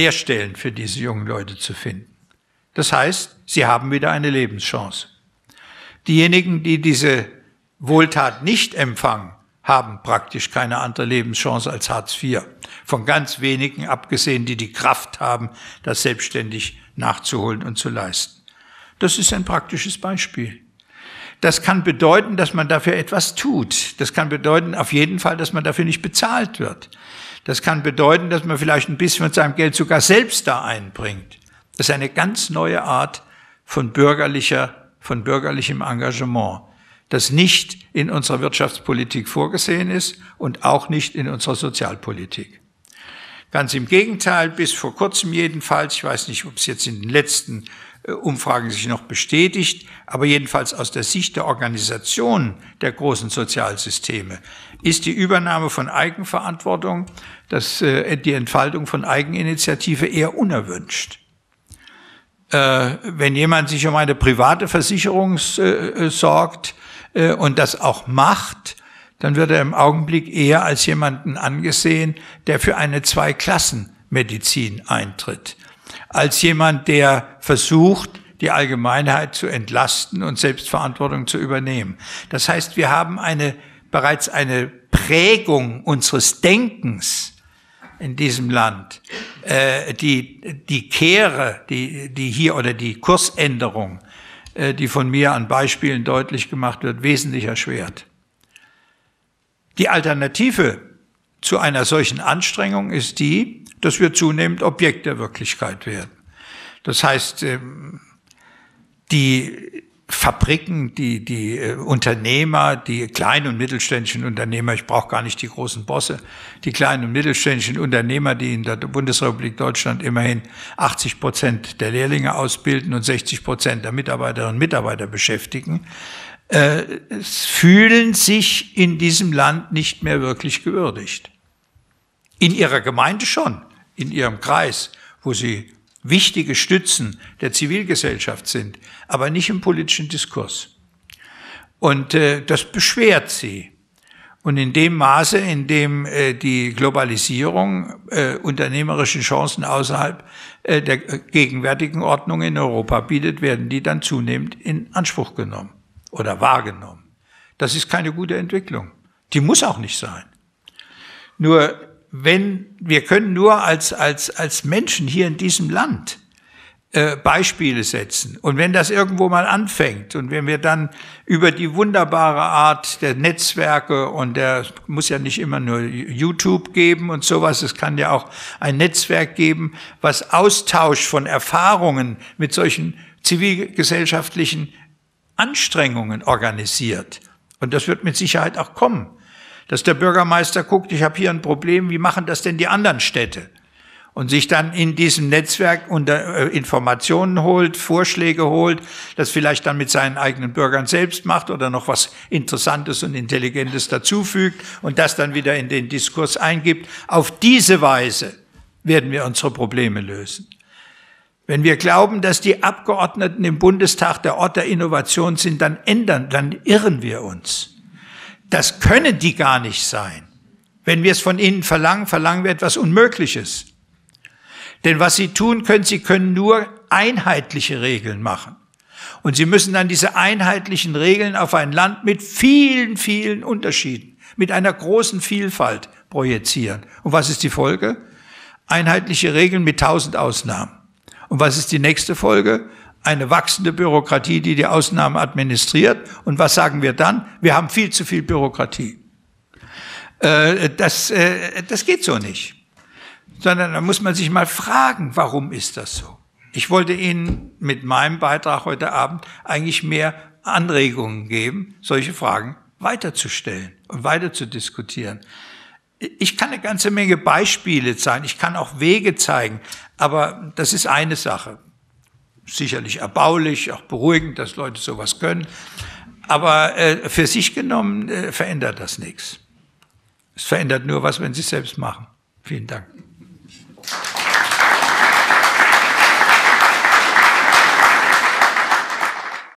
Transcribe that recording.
Lehrstellen für diese jungen Leute zu finden. Das heißt, sie haben wieder eine Lebenschance. Diejenigen, die diese Wohltat nicht empfangen, haben praktisch keine andere Lebenschance als Hartz IV. Von ganz wenigen abgesehen, die die Kraft haben, das selbstständig nachzuholen und zu leisten. Das ist ein praktisches Beispiel. Das kann bedeuten, dass man dafür etwas tut. Das kann bedeuten auf jeden Fall, dass man dafür nicht bezahlt wird. Das kann bedeuten, dass man vielleicht ein bisschen von seinem Geld sogar selbst da einbringt. Das ist eine ganz neue Art von bürgerlicher, von bürgerlichem Engagement, das nicht in unserer Wirtschaftspolitik vorgesehen ist und auch nicht in unserer Sozialpolitik. Ganz im Gegenteil, bis vor kurzem jedenfalls, ich weiß nicht, ob es jetzt in den letzten äh, Umfragen sich noch bestätigt, aber jedenfalls aus der Sicht der Organisation der großen Sozialsysteme ist die Übernahme von Eigenverantwortung, das, äh, die Entfaltung von Eigeninitiative eher unerwünscht. Äh, wenn jemand sich um eine private Versicherung sorgt und das auch macht, dann wird er im Augenblick eher als jemanden angesehen, der für eine Zweiklassen-Medizin eintritt als jemand, der versucht, die Allgemeinheit zu entlasten und Selbstverantwortung zu übernehmen. Das heißt, wir haben eine, bereits eine Prägung unseres Denkens in diesem Land, äh, die, die Kehre, die, die hier oder die Kursänderung, äh, die von mir an Beispielen deutlich gemacht wird, wesentlich erschwert. Die Alternative zu einer solchen Anstrengung ist die, dass wir zunehmend Objekt der Wirklichkeit werden. Das heißt, ähm, die Fabriken, die, die äh, Unternehmer, die kleinen und mittelständischen Unternehmer, ich brauche gar nicht die großen Bosse, die kleinen und mittelständischen Unternehmer, die in der Bundesrepublik Deutschland immerhin 80 Prozent der Lehrlinge ausbilden und 60 Prozent der Mitarbeiterinnen und Mitarbeiter beschäftigen, äh, fühlen sich in diesem Land nicht mehr wirklich gewürdigt. In ihrer Gemeinde schon in ihrem Kreis, wo sie wichtige Stützen der Zivilgesellschaft sind, aber nicht im politischen Diskurs. Und äh, das beschwert sie. Und in dem Maße, in dem äh, die Globalisierung äh, unternehmerische Chancen außerhalb äh, der äh, gegenwärtigen Ordnung in Europa bietet, werden die dann zunehmend in Anspruch genommen oder wahrgenommen. Das ist keine gute Entwicklung. Die muss auch nicht sein. Nur wenn wir können nur als, als, als Menschen hier in diesem Land äh, Beispiele setzen. Und wenn das irgendwo mal anfängt und wenn wir dann über die wunderbare Art der Netzwerke und der muss ja nicht immer nur YouTube geben und sowas, es kann ja auch ein Netzwerk geben, was Austausch von Erfahrungen mit solchen zivilgesellschaftlichen Anstrengungen organisiert. Und das wird mit Sicherheit auch kommen dass der Bürgermeister guckt, ich habe hier ein Problem, wie machen das denn die anderen Städte? Und sich dann in diesem Netzwerk unter, äh, Informationen holt, Vorschläge holt, das vielleicht dann mit seinen eigenen Bürgern selbst macht oder noch was Interessantes und Intelligentes dazufügt und das dann wieder in den Diskurs eingibt. Auf diese Weise werden wir unsere Probleme lösen. Wenn wir glauben, dass die Abgeordneten im Bundestag der Ort der Innovation sind, dann ändern, dann irren wir uns. Das können die gar nicht sein. Wenn wir es von ihnen verlangen, verlangen wir etwas Unmögliches. Denn was sie tun können, sie können nur einheitliche Regeln machen. Und sie müssen dann diese einheitlichen Regeln auf ein Land mit vielen, vielen Unterschieden, mit einer großen Vielfalt projizieren. Und was ist die Folge? Einheitliche Regeln mit tausend Ausnahmen. Und was ist die nächste Folge? eine wachsende Bürokratie, die die Ausnahmen administriert. Und was sagen wir dann? Wir haben viel zu viel Bürokratie. Äh, das, äh, das geht so nicht. Sondern da muss man sich mal fragen, warum ist das so? Ich wollte Ihnen mit meinem Beitrag heute Abend eigentlich mehr Anregungen geben, solche Fragen weiterzustellen und weiter zu diskutieren. Ich kann eine ganze Menge Beispiele zeigen, ich kann auch Wege zeigen, aber das ist eine Sache sicherlich erbaulich, auch beruhigend, dass Leute sowas können. Aber äh, für sich genommen äh, verändert das nichts. Es verändert nur was, wenn Sie es selbst machen. Vielen Dank.